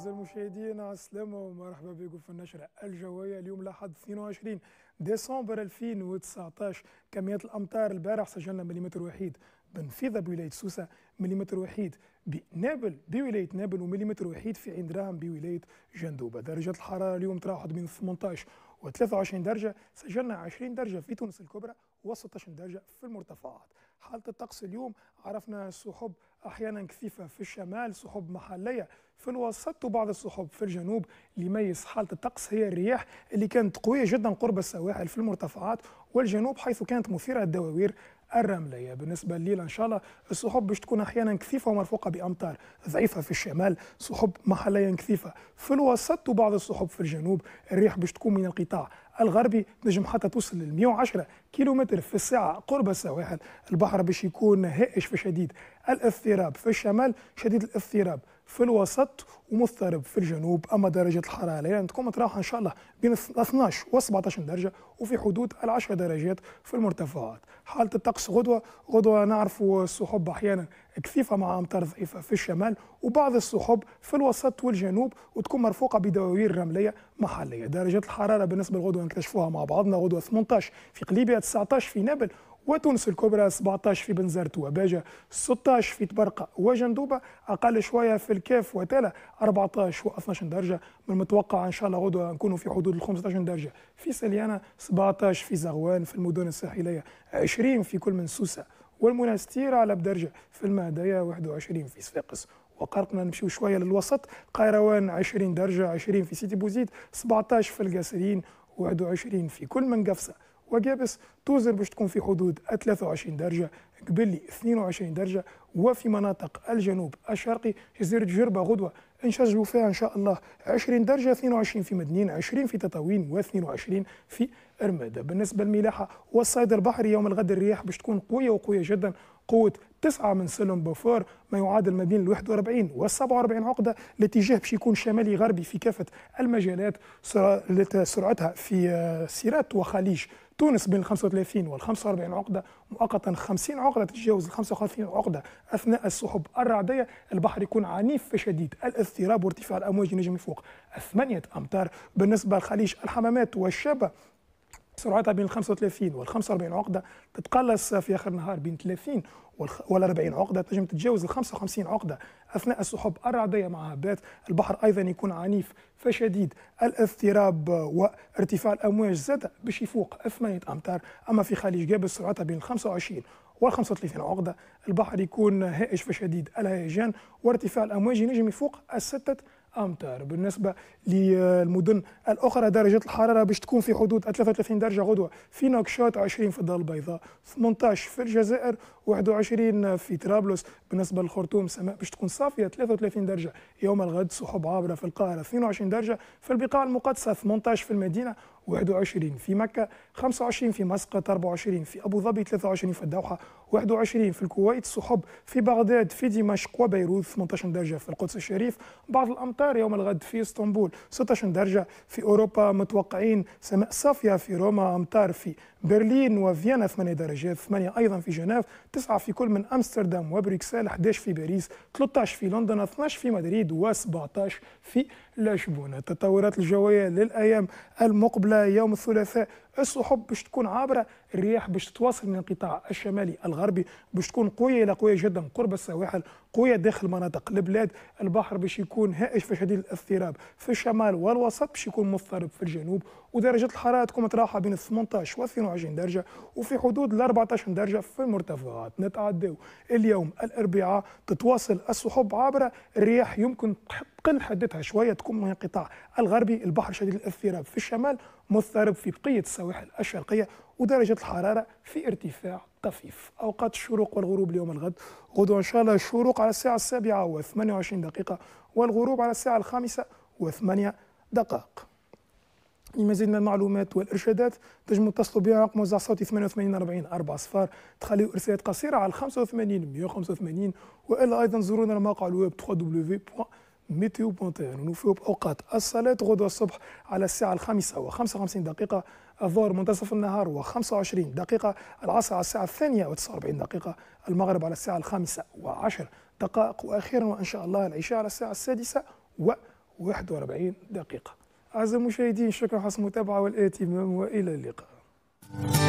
أعزائي المشاهدين السلام ومرحبا بكم في النشرة الجوية اليوم الاحد 22 ديسمبر 2019 كمية الأمطار البارح سجلنا مليمتر وحيد بنفيضة بولاية سوسة مليمتر وحيد بنابل بولاية نابل ومليمتر وحيد في عين درهم بولاية جندوبة درجة الحرارة اليوم تراوحت بين 18 و 23 درجة سجلنا 20 درجة في تونس الكبرى و16 درجة في المرتفعات حالة الطقس اليوم عرفنا سحب أحيانا كثيفة في الشمال سحب محلية في الوسط وبعض السحب في الجنوب اللي يميز حالة الطقس هي الرياح اللي كانت قوية جدا قرب السواحل في المرتفعات والجنوب حيث كانت مثيرة الدواوير الرمليه بالنسبه لليلة ان شاء الله السحب باش تكون احيانا كثيفه ومرفوقه بامطار ضعيفه في الشمال سحب محليا كثيفه في الوسط وبعض السحب في الجنوب الريح باش تكون من القطاع الغربي نجم حتى توصل ل 110 كيلومتر في الساعة قرب السواحل البحر باش يكون هائش في شديد الاضطراب في الشمال شديد الاضطراب في الوسط ومضطرب في الجنوب اما درجه الحراره الليله تكون متراوحه ان شاء الله بين 12 و 17 درجه وفي حدود ال 10 درجات في المرتفعات حاله الطقس غدوه غدوه نعرف السحب احيانا كثيفه مع امطار ضعيفه في الشمال وبعض السحب في الوسط والجنوب وتكون مرفوقه بدواوير رمليه محليه درجات الحراره بالنسبه لغدوه نكتشفوها مع بعضنا غدوه 18 في قليبيه 19 في نابل وتونس الكبرى 17 في بنزرت وباجه 16 في تبرقة وجندوبة أقل شوية في الكاف وتالا 14 و 12 درجة من المتوقع إن شاء الله غدوة نكونوا في حدود ال 15 درجة في سليانة 17 في زغوان في المدن الساحلية 20 في كل من سوسة والمناستير على بدرجة في المهدية 21 في صفاقس وقرقنا نمشيو شويه للوسط قيروان 20 درجه 20 في سيتي بوزيد 17 في القاسرين 21 في كل من قفصه وجابس توزر باش تكون في حدود 23 درجه قبلي 22 درجه وفي مناطق الجنوب الشرقي جزيره جربه غدوه انشجوا فيها ان شاء الله 20 درجه 22 في مدنين 20 في تطاوين و22 في ارماده بالنسبه للملاحه والصيد البحري يوم الغد الرياح باش تكون قويه وقويه جدا قوه تسعة من سلم بوفور ما يعادل ما بين ال 41 وال 47 عقده الاتجاه باش يكون شمالي غربي في كافه المجالات سرعتها في آه، سيرات وخليج تونس بين 35 وال 45 عقدة مؤقتا 50 عقدة تتجاوز ال 55 عقدة أثناء السحب الرعدية البحر يكون عنيف شديد الاضطراب وارتفاع الأمواج نجم فوق 8 أمتار بالنسبة لخليج الحمامات والشابة سرعتها بين 35 وال 45 عقده تتقلص في اخر النهار بين 30 وال 40 عقده تنجم تتجاوز ال 55 عقده اثناء السحب الرعديه مع هبات البحر ايضا يكون عنيف فشديد الاضطراب وارتفاع الامواج زاد باش يفوق 8 امتار اما في خليج جابل سرعتها بين 25 وال 35 عقده البحر يكون هائج فشديد الهيجان وارتفاع الامواج ينجم يفوق الستة امتار بالنسبه للمدن الاخرى درجه الحراره باش تكون في حدود 33 درجه غدوه في نوكشوط 20 في الدار البيضاء 18 في الجزائر 21 في طرابلس بالنسبه للخرطوم سماء باش تكون صافيه 33 درجه يوم الغد سحب عابره في القاهره 22 درجه في البقاع المقدسه 18 في المدينه 21 في مكة 25 في مسقط 24 في أبو ظبي 23 في الدوحة 21 في الكويت صحب في بغداد في دمشق وبيروت 18 درجة في القدس الشريف بعض الأمطار يوم الغد في اسطنبول 16 درجة في أوروبا متوقعين سماء صافية في روما أمطار في برلين وفيينا 8 درجات 8 أيضا في جنيف 9 في كل من أمستردام وبروكسل 11 في باريس 13 في لندن 12 في مدريد و17 في لشبونة التطورات الجوية للأيام المقبلة هي يوم الثلاثاء السحب باش تكون عابره الرياح باش تتواصل من القطاع الشمالي الغربي باش تكون قويه الى قويه جدا قرب السواحل قويه داخل مناطق البلاد البحر باش يكون هائج فشديد الاضطراب في الشمال والوسط باش يكون مضطرب في الجنوب ودرجه الحراره تكون متراوحه بين 18 و 22 درجه وفي حدود ال 14 درجه في المرتفعات نتعداو اليوم الاربعاء تتواصل السحب عابره الرياح يمكن تقل حدتها شويه تكون من القطاع الغربي البحر شديد الاضطراب في الشمال مضطرب في بقيه السواحل السواحل الشرقية ودرجة الحرارة في ارتفاع طفيف أوقات الشروق والغروب اليوم الغد غدو إن شاء الله الشروق على الساعة السابعة و28 دقيقة والغروب على الساعة الخامسة و8 دقائق لمزيد من المعلومات والإرشادات تجمو تتصلوا بها رقم وزع صوتي 88 40 4 صفار تخليوا إرسالات قصيرة على 85 185 وإلا أيضا زورونا الموقع الويب www. ميتيو بونتير نوفيو بأوقات الصلاة غدوة الصبح على الساعة الخامسة و55 دقيقة الظهر منتصف النهار و25 دقيقة العصر على الساعة الثانية و49 دقيقة المغرب على الساعة الخامسة و10 دقائق وأخيرا وإن شاء الله العشاء على الساعة السادسة و41 دقيقة أعزائي المشاهدين شكرا حسن المتابعة والإهتمام وإلى اللقاء